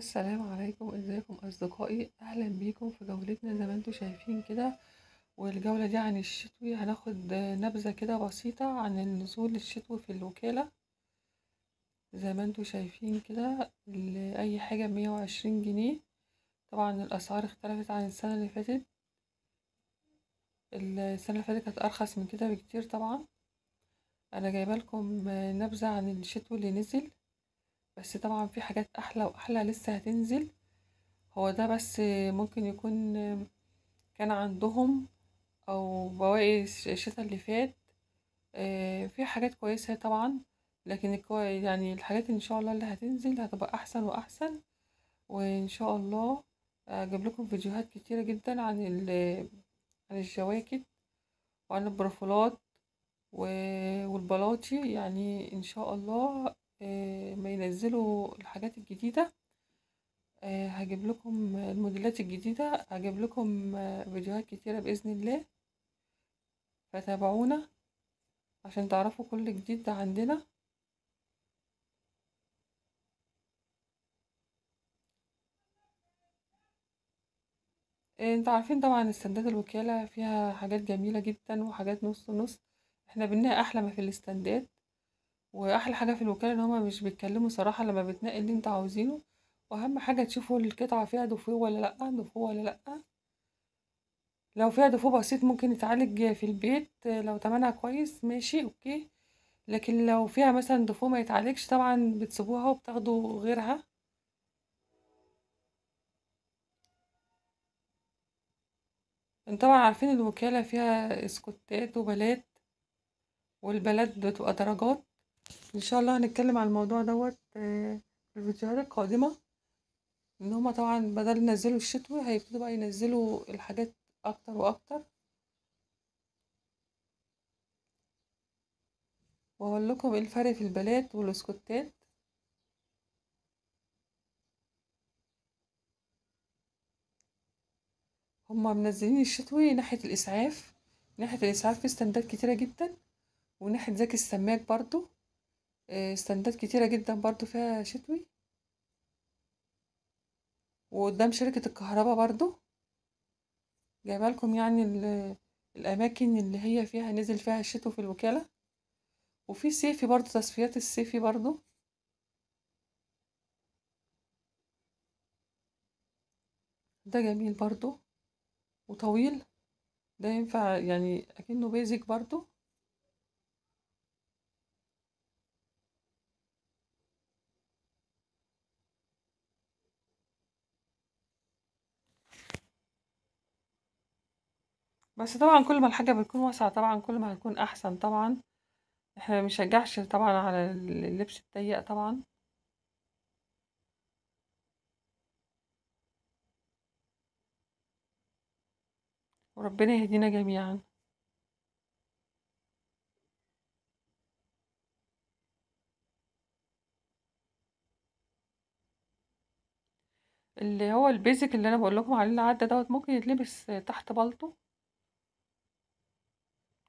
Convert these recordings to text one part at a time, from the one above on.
السلام عليكم ازيكم اصدقائي اهلا بيكم في جولتنا زي ما انتم شايفين كده والجولة دي عن الشتوي هناخد نبذة كده بسيطة عن النزول الشتوي في الوكالة زي ما انتم شايفين كده لأي حاجة مية وعشرين جنيه طبعا الأسعار اختلفت عن السنة اللي فاتت السنة اللي فاتت كانت أرخص من كده بكتير طبعا أنا جايبالكم نبذة عن الشتوي اللي نزل بس طبعا في حاجات احلى واحلى لسه هتنزل هو ده بس ممكن يكون كان عندهم او بواقي الشتا اللي فات آه، في حاجات كويسة طبعا لكن يعني الحاجات ان شاء الله اللي هتنزل هتبقى احسن واحسن وان شاء الله اجيب لكم فيديوهات كتيرة جدا عن عن الشواكت وعن البرفولات والبلاطي يعني ان شاء الله آه، ما ينزلوا الحاجات الجديدة آه، هجيب لكم الموديلات الجديدة هجيب لكم آه، فيديوهات كتيرة بإذن الله فتابعونا عشان تعرفوا كل جديد عندنا انتوا عارفين طبعا استندات الوكالة فيها حاجات جميلة جدا وحاجات نص نص احنا بنها احلى ما في الاستندات واحلى حاجه في الوكاله ان هما مش بيتكلموا صراحه لما بتنقي اللي انت عاوزينه واهم حاجه تشوفوا القطعه فيها دفوه ولا لا دفوه ولا لا لو فيها دفوه بسيط ممكن يتعالج في البيت لو تمنها كويس ماشي اوكي لكن لو فيها مثلا دفوه ما يتعالجش طبعا بتسيبوها وبتاخدوا غيرها انتوا طبعا عارفين الوكاله فيها اسكوتات وبلات والبلات بتبقى درجات ان شاء الله هنتكلم على الموضوع دوت آه، في الفيديوهات القادمه ان هما طبعا بدل ينزلوا الشتوي هيبتدوا بقى ينزلوا الحاجات اكتر واكتر واقول لكم ايه الفرق في البلات والاسكوتات هما منزلين الشتوي ناحية الإسعاف ناحية الإسعاف في استندات كتيرة جدا وناحية زكي السماك برضو استندات كتيرة جدا برضو فيها شتوي وقدام شركة الكهرباء برضو جايبه لكم يعني الأماكن اللي هي فيها نزل فيها الشتو في الوكالة وفي سيفي برضو تصفيات السيفي برضو ده جميل برضو وطويل ده ينفع يعني أكنه بيزك برضو بس طبعا كل ما الحاجة بتكون واسعة طبعا كل ما هتكون أحسن طبعا احنا مشجعش طبعا على اللبس الضيق طبعا وربنا يهدينا جميعا اللي هو البيزك اللي انا بقول لكم عليه العده دوت ممكن يتلبس تحت بلطو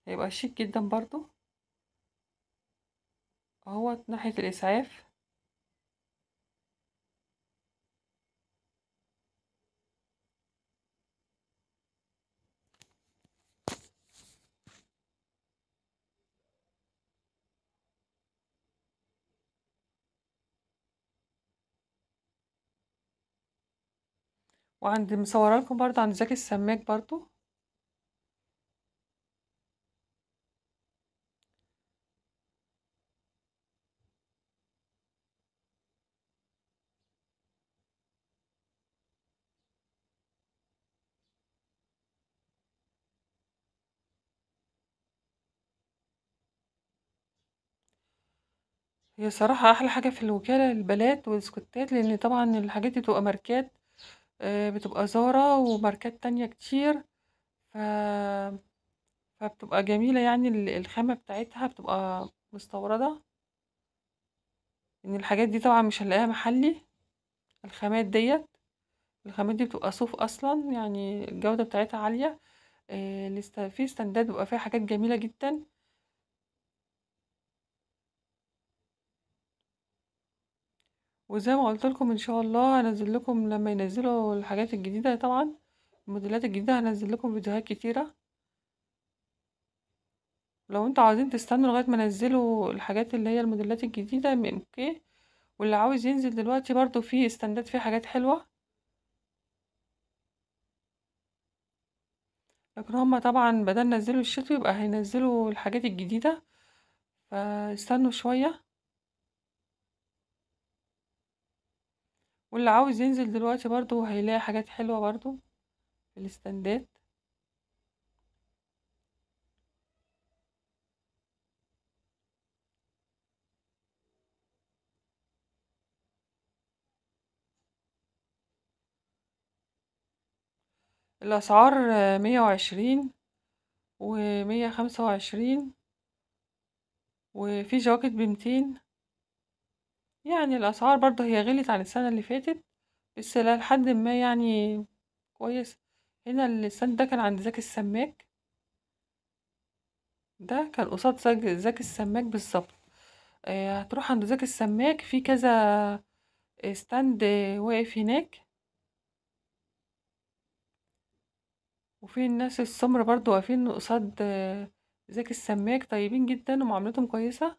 هيبقى شيك جدا برضو اهو ناحية الإسعاف وعندي مصوره لكم برضو عند زكي السماك برضو هي صراحة أحلى حاجة في الوكالة البلات والسكوتات، لإن طبعًا الحاجات دي بتبقى ماركات آه، بتبقى زارا وماركات تانية كتير، ف فبتبقى جميلة يعني الخامة بتاعتها بتبقى مستوردة. إن يعني الحاجات دي طبعًا مش هنلاقيها محلي، الخامات ديت الخامات دي بتبقى صوف أصلًا يعني الجودة بتاعتها عالية، آه، في استندات بيبقى فيها حاجات جميلة جدًا. وزي ما قلت لكم ان شاء الله هنزل لكم لما ينزلوا الحاجات الجديده طبعا الموديلات الجديده هنزل لكم فيديوهات كتيره لو انتوا عاوزين تستنوا لغايه ما نزلوا الحاجات اللي هي الموديلات الجديده اوكي واللي عاوز ينزل دلوقتي برضو في استندات فيه حاجات حلوه لكن هما طبعا بدل نزلوا الشتوي يبقى هينزلوا الحاجات الجديده فاستنوا شويه واللي عاوز ينزل دلوقتي برضو هيلاقي حاجات حلوة برضو في الاستندات الأسعار مية وعشرين ومية خمسة وعشرين وفي جواكت بمتين يعني الأسعار برضه هي غلت عن السنة اللي فاتت بس إلى حد ما يعني كويس هنا الستاند ده كان عند زاك السماك ده كان قصاد زاك السماك بالظبط آه هتروح عند زاك السماك في كذا آه، ستاند واقف هناك وفي الناس السمر برضو واقفين قصاد آه، زاك السماك طيبين جدا ومعاملتهم كويسة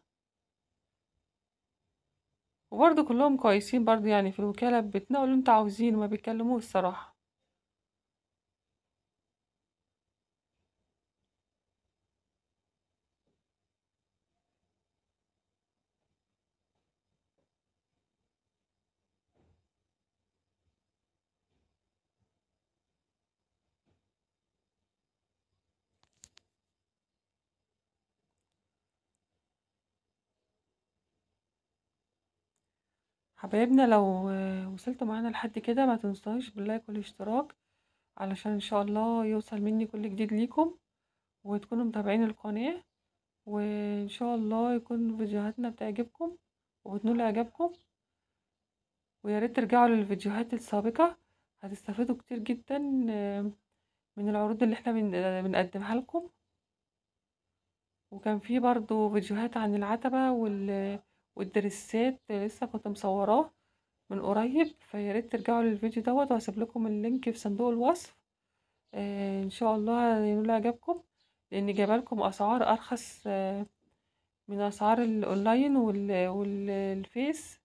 وبرضه كلهم كويسين برضه يعني في الوكالة بتناولوا انتوا عاوزينه وما بيتكلموش الصراحة حبايبنا لو وصلتوا معانا لحد كده ما تنسوش باللايك والاشتراك علشان ان شاء الله يوصل مني كل جديد ليكم وتكونوا متابعين القناة وان شاء الله يكون فيديوهاتنا بتعجبكم وبتنول اعجابكم ويا ريت ترجعوا للفيديوهات السابقة هتستفادوا كتير جدا من العروض اللي احنا بنقدمها لكم وكان في برضو فيديوهات عن العتبة وال والدرسات لسه كنت مصوراه من قريب فيا ريت ترجعوا للفيديو دوت وهسيب لكم اللينك في صندوق الوصف آه ان شاء الله ينول اعجابكم لان جايبالكم اسعار ارخص آه من اسعار الاونلاين والفيس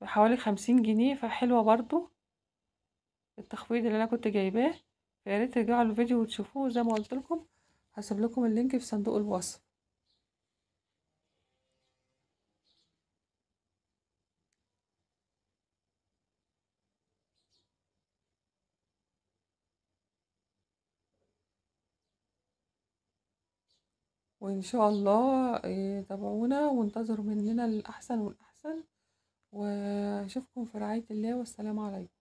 بحوالي خمسين جنيه فحلوه برضو التخفيض اللي انا كنت جايباه فياريت ترجعوا للفيديو وتشوفوه زي ما قلت لكم هسيب لكم اللينك في صندوق الوصف وإن شاء الله آه، تابعونا وانتظروا مننا الأحسن والأحسن وأشوفكم في رعاية الله والسلام عليكم